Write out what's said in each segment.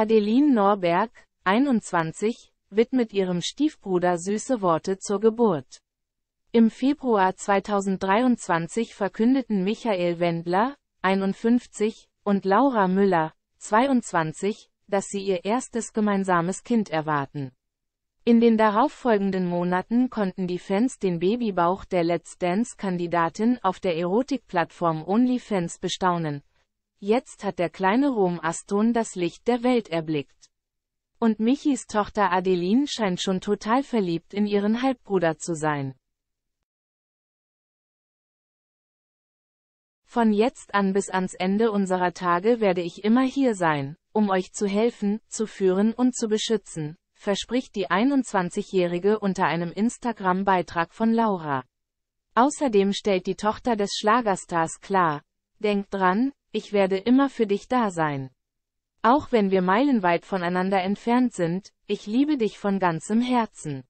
Adeline Norberg, 21, widmet ihrem Stiefbruder süße Worte zur Geburt. Im Februar 2023 verkündeten Michael Wendler, 51, und Laura Müller, 22, dass sie ihr erstes gemeinsames Kind erwarten. In den darauffolgenden Monaten konnten die Fans den Babybauch der Let's Dance-Kandidatin auf der Erotikplattform OnlyFans bestaunen, Jetzt hat der kleine Rom Aston das Licht der Welt erblickt. Und Michis Tochter Adeline scheint schon total verliebt in ihren Halbbruder zu sein. Von jetzt an bis ans Ende unserer Tage werde ich immer hier sein, um euch zu helfen, zu führen und zu beschützen, verspricht die 21-Jährige unter einem Instagram-Beitrag von Laura. Außerdem stellt die Tochter des Schlagerstars klar, denkt dran, ich werde immer für dich da sein. Auch wenn wir meilenweit voneinander entfernt sind, ich liebe dich von ganzem Herzen.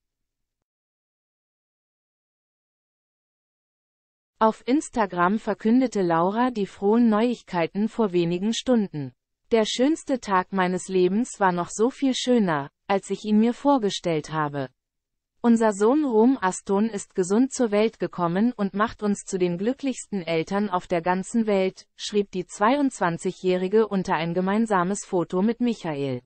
Auf Instagram verkündete Laura die frohen Neuigkeiten vor wenigen Stunden. Der schönste Tag meines Lebens war noch so viel schöner, als ich ihn mir vorgestellt habe. Unser Sohn Rom Aston ist gesund zur Welt gekommen und macht uns zu den glücklichsten Eltern auf der ganzen Welt, schrieb die 22-Jährige unter ein gemeinsames Foto mit Michael.